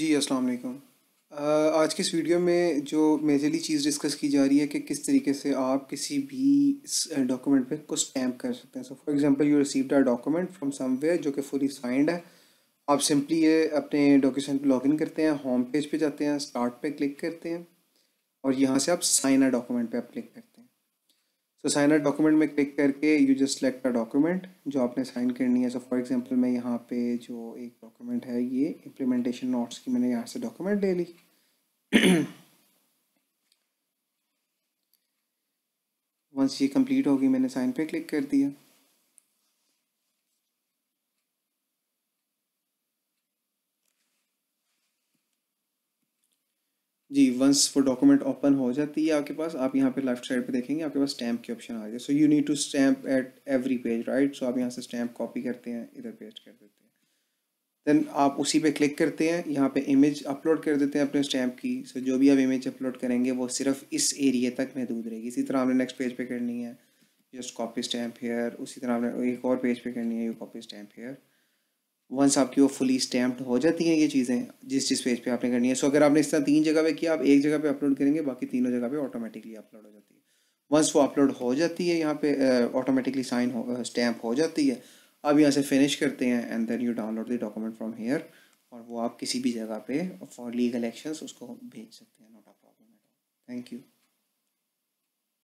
जी अस्सलाम वालेकुम आज की इस वीडियो में जो मेजरली चीज़ डिस्कस की जा रही है कि किस तरीके से आप किसी भी डॉक्यूमेंट पे कुछ स्टैम्प कर सकते हैं so for example you received a document from somewhere जो कि फुली साइंड है आप सिंपली ये अपने डॉक्यूशन पे लॉगिन करते हैं होम पेज पे जाते हैं स्टार्ट पे क्लिक करते हैं और यहाँ से आप साइन अ डॉक्यूमेंट पर आप क्लिक करते हैं सो साइन डॉक्यूमेंट में क्लिक करके you just select a document जो आपने साइन करनी है सो फॉर एग्जांपल मैं यहाँ पे जो एक डॉक्यूमेंट है ये इम्प्लीमेंटेशन नोट्स की मैंने यहाँ से डॉक्यूमेंट ले ली वंस ये कंप्लीट होगी मैंने साइन पे क्लिक कर दिया जी वंस वो डॉक्यूमेंट ओपन हो जाती है आपके पास आप यहाँ पे लेफ्ट साइड पे देखेंगे आपके पास स्टैम्प की ऑप्शन आ गया so you need to stamp at every page right so आप यहाँ से स्टैम्प कॉपी करते हैं इधर पेस्ट कर देते हैं देन आप उसी पे क्लिक करते हैं यहाँ पे इमेज अपलोड कर देते हैं अपने स्टैम्प की सो so, जो भी आप इमेज अपलोड करेंगे वो सिर्फ इस एरिए तक महदूद रहेगी इसी तरह हमने नेक्स्ट पेज पर करनी है जस्ट कॉपी स्टैम्प हेयर उसी तरह हमने एक और पेज पर करनी है you copy stamp here once आपकी वो फुली स्टैम्प्ड हो जाती हैं ये चीज़ें जिस जिस पेज पे आपने करनी है सो so, अगर आपने इस तरह तीन जगह पे किया आप एक जगह पे अपलोड करेंगे बाकी तीनों जगह पे ऑटोमेटिकली अपलोड हो जाती है वंस वो अपलोड हो जाती है यहाँ पे ऑटोमेटिकली साइन हो स्टैम्प हो जाती है अब यहाँ से फिनिश करते हैं and then you download the document from here और वो आप किसी भी जगह पे फॉर लीगल एक्शंस उसको भेज सकते हैं नॉट प्रॉब्लम थैंक यू